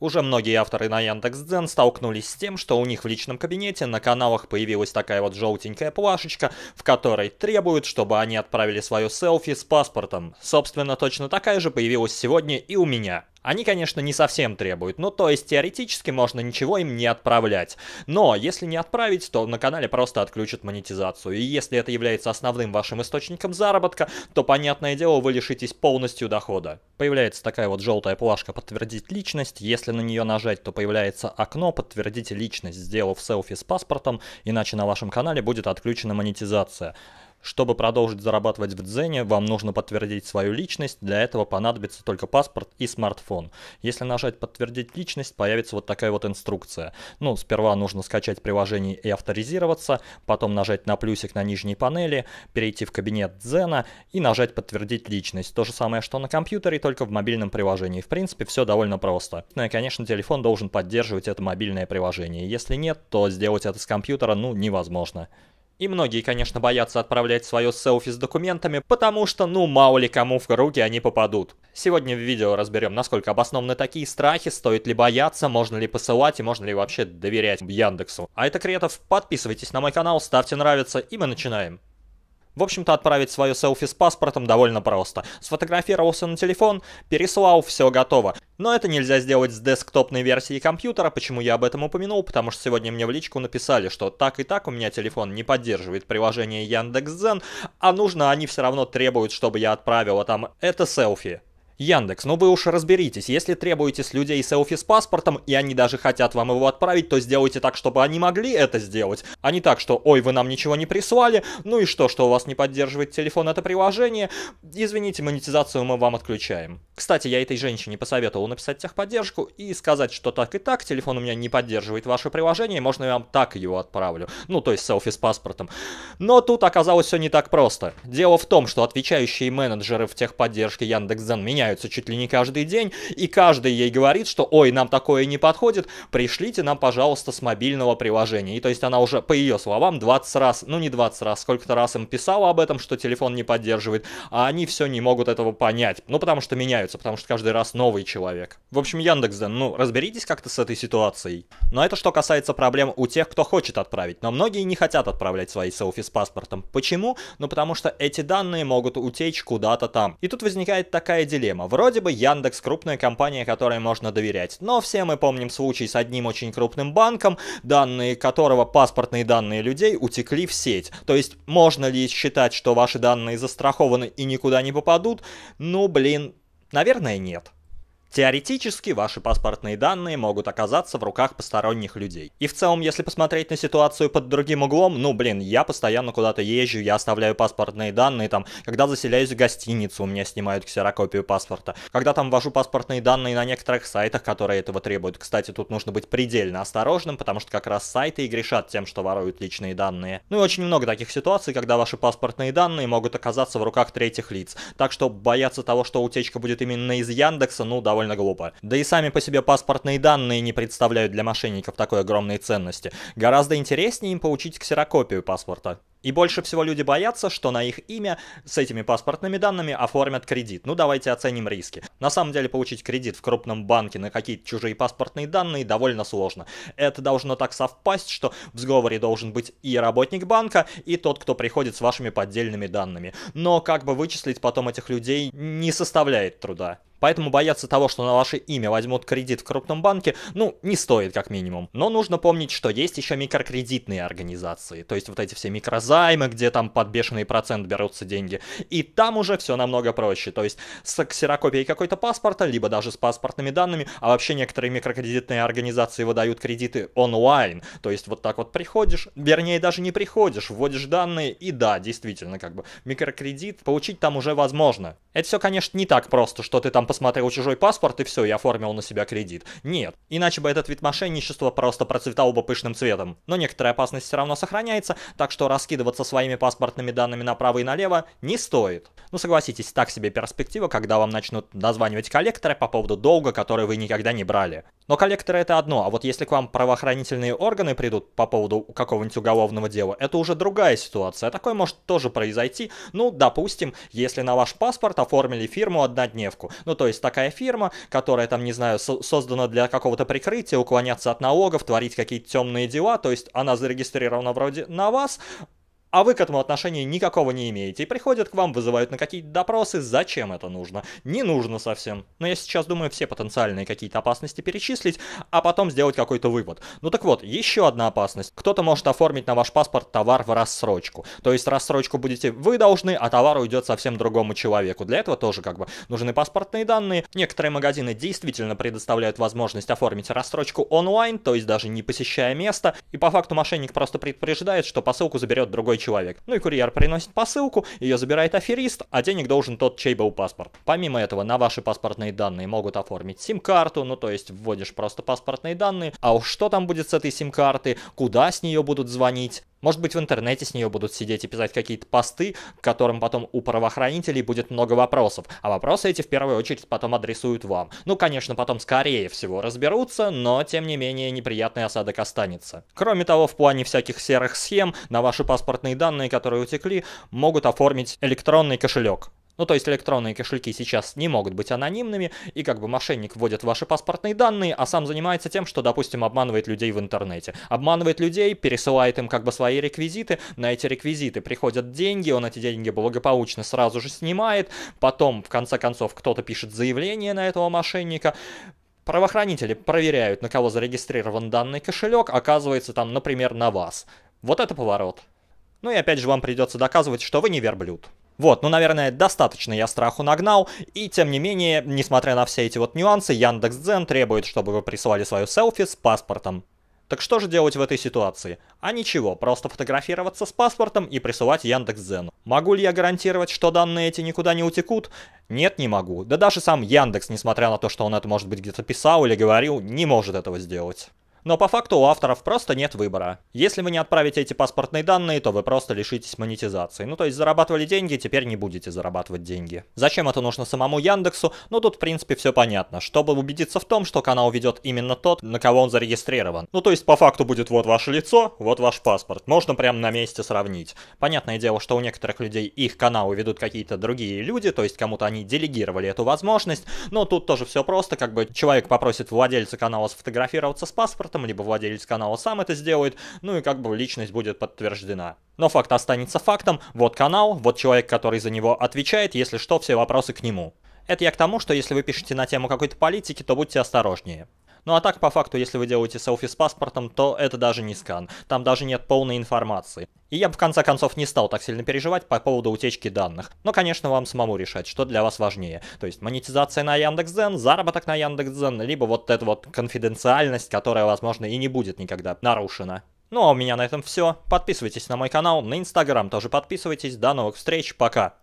Уже многие авторы на Яндекс.Дзен столкнулись с тем, что у них в личном кабинете на каналах появилась такая вот желтенькая плашечка, в которой требуют, чтобы они отправили свое селфи с паспортом. Собственно, точно такая же появилась сегодня и у меня. Они, конечно, не совсем требуют, ну то есть теоретически можно ничего им не отправлять. Но если не отправить, то на канале просто отключат монетизацию. И если это является основным вашим источником заработка, то, понятное дело, вы лишитесь полностью дохода. Появляется такая вот желтая плашка «Подтвердить личность». Если на нее нажать, то появляется окно «Подтвердите личность», сделав селфи с паспортом, иначе на вашем канале будет отключена монетизация. Чтобы продолжить зарабатывать в Дзене, вам нужно подтвердить свою личность, для этого понадобится только паспорт и смартфон. Если нажать «Подтвердить личность», появится вот такая вот инструкция. Ну, сперва нужно скачать приложение и авторизироваться, потом нажать на плюсик на нижней панели, перейти в кабинет Дзена и нажать «Подтвердить личность». То же самое, что на компьютере, только в мобильном приложении. В принципе, все довольно просто. Ну и, конечно, телефон должен поддерживать это мобильное приложение. Если нет, то сделать это с компьютера, ну, невозможно. И многие, конечно, боятся отправлять свое селфи с документами, потому что ну мало ли кому в руки они попадут. Сегодня в видео разберем, насколько обоснованы такие страхи, стоит ли бояться, можно ли посылать и можно ли вообще доверять Яндексу. А это Кретов, подписывайтесь на мой канал, ставьте нравится и мы начинаем. В общем-то, отправить свое селфи с паспортом довольно просто. Сфотографировался на телефон, переслал, все готово. Но это нельзя сделать с десктопной версии компьютера, почему я об этом упомянул, потому что сегодня мне в личку написали, что так и так у меня телефон не поддерживает приложение Яндекс.Зен, а нужно они все равно требуют, чтобы я отправила там это селфи. Яндекс, ну вы уж разберитесь, если требуете с людей селфи с паспортом, и они даже хотят вам его отправить, то сделайте так, чтобы они могли это сделать, а не так, что «Ой, вы нам ничего не прислали, ну и что, что у вас не поддерживает телефон это приложение, извините, монетизацию мы вам отключаем». Кстати, я этой женщине посоветовал написать техподдержку и сказать, что так и так, телефон у меня не поддерживает ваше приложение, можно я вам так его отправлю, ну то есть селфи с паспортом. Но тут оказалось все не так просто. Дело в том, что отвечающие менеджеры в техподдержке Яндекс.Дзен меняют меняются чуть ли не каждый день, и каждый ей говорит, что «Ой, нам такое не подходит, пришлите нам, пожалуйста, с мобильного приложения». И то есть она уже, по ее словам, 20 раз, ну не 20 раз, сколько-то раз им писала об этом, что телефон не поддерживает, а они все не могут этого понять. Ну, потому что меняются, потому что каждый раз новый человек. В общем, Яндекс.Ден, ну, разберитесь как-то с этой ситуацией. Но это что касается проблем у тех, кто хочет отправить, но многие не хотят отправлять свои селфи с паспортом. Почему? Ну, потому что эти данные могут утечь куда-то там. И тут возникает такая дилемма проблема. Вроде бы Яндекс крупная компания, которой можно доверять. Но все мы помним случай с одним очень крупным банком, данные которого, паспортные данные людей, утекли в сеть. То есть, можно ли считать, что ваши данные застрахованы и никуда не попадут? Ну, блин, наверное, нет. Теоретически ваши паспортные данные могут оказаться в руках посторонних людей. И в целом, если посмотреть на ситуацию под другим углом, ну блин, я постоянно куда-то езжу, я оставляю паспортные данные там, когда заселяюсь в гостиницу, у меня снимают ксерокопию паспорта, когда там ввожу паспортные данные на некоторых сайтах, которые этого требуют. Кстати, тут нужно быть предельно осторожным, потому что как раз сайты и грешат тем, что воруют личные данные. Ну и очень много таких ситуаций, когда ваши паспортные данные могут оказаться в руках третьих лиц. Так что бояться того, что утечка будет именно из Яндекса, ну довольно довольно глупо. Да и сами по себе паспортные данные не представляют для мошенников такой огромной ценности. Гораздо интереснее им получить ксерокопию паспорта. И больше всего люди боятся, что на их имя с этими паспортными данными оформят кредит. Ну давайте оценим риски. На самом деле получить кредит в крупном банке на какие-то чужие паспортные данные довольно сложно. Это должно так совпасть, что в сговоре должен быть и работник банка, и тот, кто приходит с вашими поддельными данными. Но как бы вычислить потом этих людей не составляет труда. Поэтому бояться того, что на ваше имя возьмут кредит в крупном банке, ну, не стоит как минимум. Но нужно помнить, что есть еще микрокредитные организации, то есть вот эти все микрозаймы, где там под бешеный процент берутся деньги. И там уже все намного проще, то есть с ксерокопией какой-то паспорта, либо даже с паспортными данными, а вообще некоторые микрокредитные организации выдают кредиты онлайн, то есть вот так вот приходишь, вернее даже не приходишь, вводишь данные и да, действительно, как бы микрокредит получить там уже возможно. Это все, конечно, не так просто, что ты там посмотрел чужой паспорт и все, я оформил на себя кредит. Нет, иначе бы этот вид мошенничества просто процветал бы пышным цветом. Но некоторая опасность все равно сохраняется, так что раскидываться своими паспортными данными направо и налево не стоит. Ну согласитесь, так себе перспектива, когда вам начнут названивать коллекторы по поводу долга, который вы никогда не брали. Но коллекторы это одно, а вот если к вам правоохранительные органы придут по поводу какого-нибудь уголовного дела, это уже другая ситуация. А такое может тоже произойти, ну, допустим, если на ваш паспорт оформили фирму-однодневку. Ну, то есть такая фирма, которая там, не знаю, со создана для какого-то прикрытия, уклоняться от налогов, творить какие-то темные дела, то есть она зарегистрирована вроде на вас, а вы к этому отношения никакого не имеете, и приходят к вам, вызывают на какие-то допросы, зачем это нужно? Не нужно совсем. Но я сейчас думаю все потенциальные какие-то опасности перечислить, а потом сделать какой-то вывод. Ну так вот, еще одна опасность. Кто-то может оформить на ваш паспорт товар в рассрочку. То есть рассрочку будете вы должны, а товар уйдет совсем другому человеку. Для этого тоже как бы нужны паспортные данные. Некоторые магазины действительно предоставляют возможность оформить рассрочку онлайн, то есть даже не посещая место, и по факту мошенник просто предупреждает, что посылку заберет другой человек. Ну и курьер приносит посылку, ее забирает аферист, а денег должен тот, чей был паспорт. Помимо этого, на ваши паспортные данные могут оформить сим-карту, ну то есть вводишь просто паспортные данные, а уж что там будет с этой сим-карты, куда с нее будут звонить, может быть, в интернете с нее будут сидеть и писать какие-то посты, к которым потом у правоохранителей будет много вопросов. А вопросы эти в первую очередь потом адресуют вам. Ну, конечно, потом скорее всего разберутся, но тем не менее неприятный осадок останется. Кроме того, в плане всяких серых схем на ваши паспортные данные, которые утекли, могут оформить электронный кошелек. Ну, то есть электронные кошельки сейчас не могут быть анонимными, и как бы мошенник вводит ваши паспортные данные, а сам занимается тем, что, допустим, обманывает людей в интернете. Обманывает людей, пересылает им как бы свои реквизиты, на эти реквизиты приходят деньги, он эти деньги благополучно сразу же снимает, потом, в конце концов, кто-то пишет заявление на этого мошенника, Правоохранители проверяют, на кого зарегистрирован данный кошелек, оказывается там, например, на вас. Вот это поворот. Ну и опять же вам придется доказывать, что вы не верблюд. Вот, ну, наверное, достаточно я страху нагнал, и тем не менее, несмотря на все эти вот нюансы, Яндекс.Дзен требует, чтобы вы присылали свое селфи с паспортом. Так что же делать в этой ситуации? А ничего, просто фотографироваться с паспортом и присылать Яндекс.Дзену. Могу ли я гарантировать, что данные эти никуда не утекут? Нет, не могу. Да даже сам Яндекс, несмотря на то, что он это может быть где-то писал или говорил, не может этого сделать. Но по факту у авторов просто нет выбора. Если вы не отправите эти паспортные данные, то вы просто лишитесь монетизации. Ну то есть зарабатывали деньги, теперь не будете зарабатывать деньги. Зачем это нужно самому Яндексу? Ну тут в принципе все понятно. Чтобы убедиться в том, что канал ведет именно тот, на кого он зарегистрирован. Ну то есть по факту будет вот ваше лицо, вот ваш паспорт. Можно прямо на месте сравнить. Понятное дело, что у некоторых людей их каналы ведут какие-то другие люди, то есть кому-то они делегировали эту возможность. Но тут тоже все просто, как бы человек попросит владельца канала сфотографироваться с паспортом, экспортом, либо владелец канала сам это сделает, ну и как бы личность будет подтверждена. Но факт останется фактом, вот канал, вот человек, который за него отвечает, если что, все вопросы к нему. Это я к тому, что если вы пишете на тему какой-то политики, то будьте осторожнее. Ну а так, по факту, если вы делаете селфи с паспортом, то это даже не скан. Там даже нет полной информации. И я бы в конце концов не стал так сильно переживать по поводу утечки данных. Но, конечно, вам самому решать, что для вас важнее. То есть монетизация на Яндекс.Дзен, заработок на Яндекс.Дзен, либо вот эта вот конфиденциальность, которая, возможно, и не будет никогда нарушена. Ну а у меня на этом все. Подписывайтесь на мой канал, на Инстаграм тоже подписывайтесь. До новых встреч, пока!